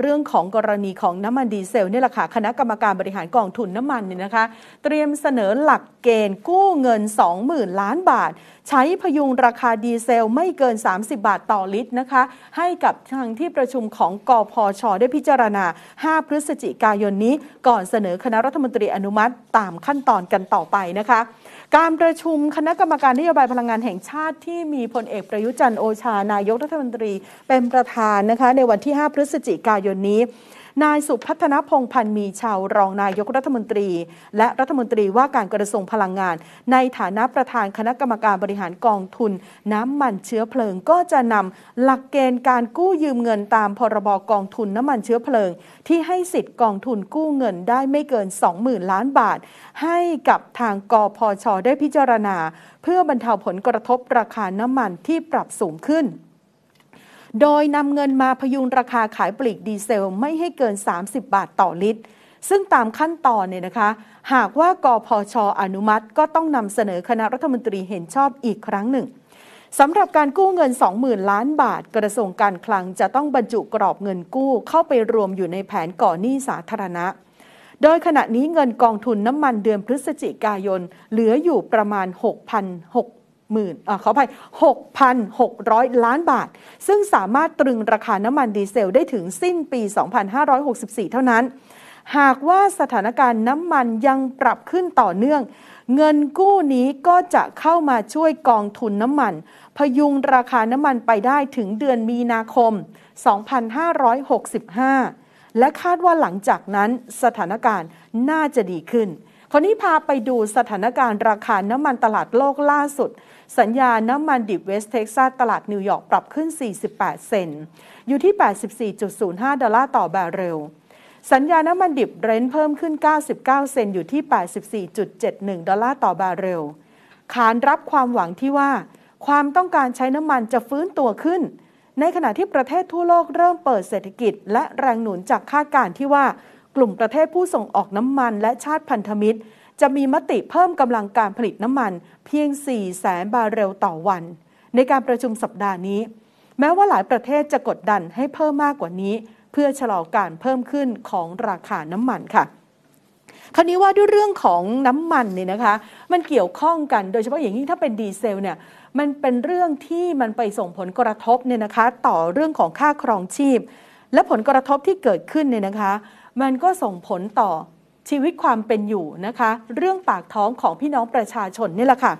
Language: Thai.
เรื่องของกรณีของน้ำมันดีเซลนี่แหละค่ะ คณะกรรมการบริหารกองทุนน้ำมันเนี่ยนะคะเตรียมเสนอหลักเกณฑ์กู้เงิน 20,000ล้านบาท ใช้พยุงราคาดีเซล ไม่เกิน 30 บาทต่อลิตรนะคะ ให้กับทางที่ประชุมของกอพอชอได้พิจารณา 5 พฤศจิกายนนี้ ก่อนเสนอคณะรัฐมนตรีอนุมัติตามขั้นตอนกันต่อไปนะคะ การประชุมคณะกรรมการนโยบายพลังงานแห่งชาติที่มีพลเอกประยุจันโอชานายกรัฐมนตรีเป็นประธานนะคะในวันที่ 5 พฤศจิกายนนนี้ นายสุพัฒนพงพันธ์มีชาวรองนายกรัฐมนตรีและรัฐมนตรีว่าการกระทรวงพลังงาน ในฐานะประธานคณะกรรมการบริหารกองทุนน้ำมันเชื้อเพลิงก็จะนำหลักเกณฑ์การกู้ยืมเงินตามพรบกองทุนน้ำมันเชื้อเพลิง ที่ให้สิทธิ์กองทุนกู้เงินได้ไม่เกิน 20,000 ล้านบาท ให้กับทางกพชได้พิจารณา เพื่อบรรเทาผลกระทบราคาน้ำมันที่ปรับสูงขึ้นโดยนำเงินมาพยุงราคาขายปลีกดีเซล ไม่ให้เกิน 30 บาทต่อลิตร ซึ่งตามขั้นตอนเนี่ยนะคะหากว่ากพช อนุมัติก็ต้องนำเสนอคณะรัฐมนตรีเห็นชอบอีกครั้งหนึ่งสำหรับการกู้เงิน 20,000ล้านบาท กระทรวงการคลัง จะต้องบรรจุกรอบเงินกู้เข้าไปรวมอยู่ในแผนก่อหนี้สาธารณะ โดยขณะนี้เงินกองทุนน้ำมันเดือนพฤศจิกายน เหลืออยู่ประมาณ6,000หมื่นขออภัย6,600 ล้านบาท ซึ่งสามารถตรึงราคาน้ำมันดีเซลได้ถึงสิ้นปี 2564 เท่านั้น หากว่าสถานการณ์น้ำมันยังปรับขึ้นต่อเนื่อง เงินกู้นี้ก็จะเข้ามาช่วยกองทุนน้ำมัน พยุงราคาน้ำมันไปได้ถึงเดือนมีนาคม 2565 และคาดว่าหลังจากนั้นสถานการณ์น่าจะดีขึ้นคราวนี้พาไปดูสถานการณ์ราคาน้ำมันตลาดโลกล่าสุด สัญญาน้ำมันดิบเวสเท็กซัสตลาดนิวยอร์กปรับขึ้น 48 เซนต์ อยู่ที่ 84.05 ดอลลาร์ต่อแบเรล สัญญา น้ำมันดิบเรนเพิ่มขึ้น 99 เซนต์ อยู่ที่ 84.71 ดอลลาร์ต่อแบเรล ขานรับความหวังที่ว่า ความต้องการใช้น้ำมันจะฟื้นตัวขึ้น ในขณะที่ประเทศทั่วโลกเริ่มเปิดเศรษฐกิจ และแรงหนุนจากคาดการณ์ที่ว่ากลุ่มประเทศผู้ส่งออกน้ำมัน และชาติพันธมิตร จะมีมติเพิ่มกำลังการผลิตน้ำมัน เพียง 4 แสนบาร์เรลต่อวัน ในการประชุมสัปดาห์นี้ แม้ว่าหลายประเทศจะกดดันให้เพิ่มมากกว่านี้ เพื่อชะลอการเพิ่มขึ้นของราคาน้ำมันค่ะ คราวนี้ว่าด้วยเรื่องของน้ำมันเนี่ยนะคะมันเกี่ยวข้องกัน โดยเฉพาะอย่างยิ่งถ้าเป็นดีเซลเนี่ยมันเป็นเรื่องที่มันไปส่งผลกระทบเนี่ยนะคะต่อเรื่องของค่าครองชีพและผลกระทบที่เกิดขึ้นเนี่ยนะคะ มันก็ส่งผลต่อชีวิตความเป็นอยู่นะคะ เรื่องปากท้องของพี่น้องประชาชนนี่แหละค่ะ